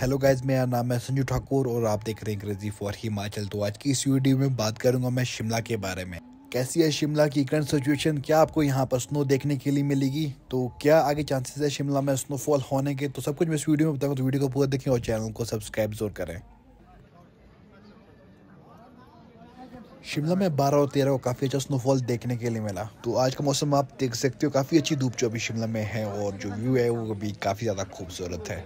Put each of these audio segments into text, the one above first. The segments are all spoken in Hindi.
हेलो गाइज मेरा नाम है संजू ठाकुर और आप देख रहे हैं अंग्रेजी फॉर हिमाचल तो आज की इस वीडियो में बात करूंगा मैं शिमला के बारे में कैसी है शिमला की करंट सिचुएशन क्या आपको यहाँ पर स्नो देखने के लिए मिलेगी तो क्या आगे चांसेस है शिमला में स्नोफॉल होने के तो सब कुछ मैं इस वीडियो में बताऊँगा तो वीडियो को पूरा देखें और चैनल को सब्सक्राइब जरूर करें शिमला में 12 और 13 को काफ़ी अच्छा स्नोफॉल देखने के लिए मिला तो आज का मौसम आप देख सकते हो काफ़ी अच्छी धूप जो अभी शिमला में है और जो व्यू है वो अभी काफ़ी ज़्यादा खूबसूरत है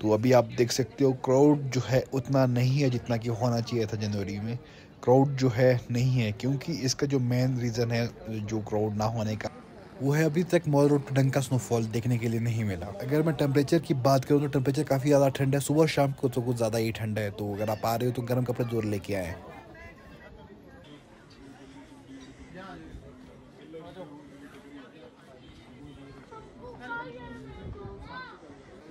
तो अभी आप देख सकते हो क्राउड जो है उतना नहीं है जितना कि होना चाहिए था जनवरी में क्राउड जो है नहीं है क्योंकि इसका जो मेन रीज़न है जो क्राउड ना होने का वो है अभी तक मॉल रोड ढंग का स्नोफॉल देखने के लिए नहीं मिला अगर मैं टेम्परेचर की बात करूँ तो टेम्परेचर काफ़ी ज़्यादा ठंड है सुबह शाम को तो कुछ ज़्यादा ही ठंड है तो अगर आप आ रहे हो तो गर्म कपड़े जोर लेके आएँ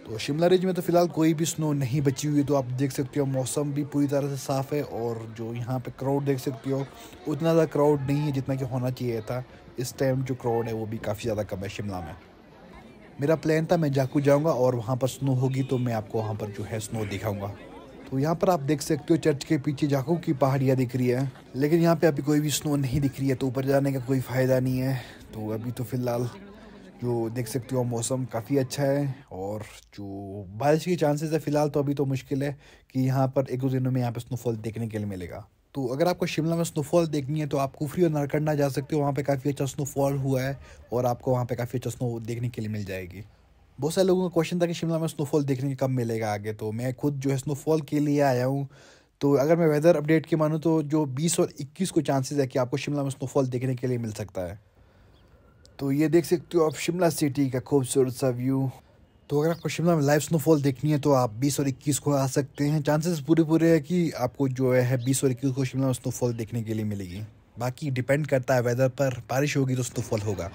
तो शिमला रेंज में तो फ़िलहाल कोई भी स्नो नहीं बची हुई तो आप देख सकते हो मौसम भी पूरी तरह से साफ़ है और जो यहाँ पे क्राउड देख सकते हो उतना ज़्यादा क्राउड नहीं है जितना कि होना चाहिए था इस टाइम जो क्राउड है वो भी काफ़ी ज़्यादा कम है शिमला में मेरा प्लान था मैं जाकू जाऊँगा और वहाँ पर स्नो होगी तो मैं आपको वहाँ पर जो है स्नो दिखाऊँगा तो यहाँ पर आप देख सकते हो चर्च के पीछे जाको की पहाड़ियाँ दिख रही है लेकिन यहाँ पे अभी कोई भी स्नो नहीं दिख रही है तो ऊपर जाने का कोई फ़ायदा नहीं है तो अभी तो फ़िलहाल जो देख सकते हो मौसम काफ़ी अच्छा है और जो बारिश के चांसेस है फ़िलहाल तो अभी तो मुश्किल है कि यहाँ पर एक दो दिनों में यहाँ पर स्नोफॉल देखने के लिए मिलेगा तो अगर आपको शिमला में स्नोफॉल देखनी है तो आप कुफरी और नरकंडा जा सकते हो वहाँ पे काफ़ी अच्छा स्नोफॉल हुआ है और आपको वहाँ पे काफ़ी अच्छा स्नो देखने के लिए मिल जाएगी बहुत सारे लोगों का क्वेश्चन था कि शिमला में स्नोफॉल देखने कब मिलेगा आगे तो मैं खुद जो है स्नोफॉल के लिए आया हूँ तो अगर मैं वेदर अपडेट की मानूँ तो जो 20 और 21 को चांसेस है कि आपको शिमला में स्नोफॉल देखने के लिए मिल सकता है तो ये देख सकते हो आप शिमला सिटी का खूबसूरत सा व्यू तो अगर आपको शिमला में लाइव स्नोफॉल देखनी है तो आप 20 और 21 को आ सकते हैं चांसेस पूरे पूरे हैं कि आपको जो है 20 और 21 को शिमला में स्नोफॉल देखने के लिए मिलेगी बाकी डिपेंड करता है वेदर पर बारिश होगी तो स्नोफॉल होगा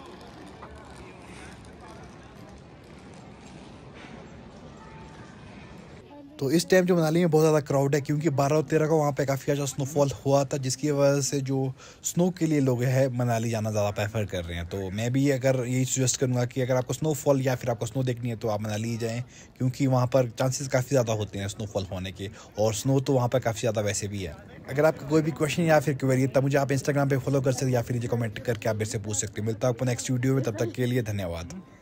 तो इस टाइम जो मनाली में बहुत ज़्यादा क्राउड है क्योंकि बारह और तेरह का वहाँ पे काफ़ी अच्छा स्नोफॉल हुआ था जिसकी वजह से जो स्नो के लिए लोग हैं मनाली जाना ज़्यादा प्रेफर कर रहे हैं तो मैं भी अगर यही सुजेस्ट करूँगा कि अगर आपको स्नोफॉल या फिर आपको स्नो देखनी है तो आप मनाली जाएँ क्योंकि वहाँ पर चांसेस काफ़ी ज़्यादा होते हैं स्नोफॉल होने के और स्नो तो वहाँ पर काफ़ी ज़्यादा वैसे भी है अगर आपका कोई भी क्वेश्चन या फिर क्वेरी है तब मुझे आप इंस्टाग्राम पर फॉलो कर सकते या फिर नीचे कमेंट करके आप मेरे से पूछ सकते मिलता है आपको नेक्स्ट वीडियो में तब तक के लिए धन्यवाद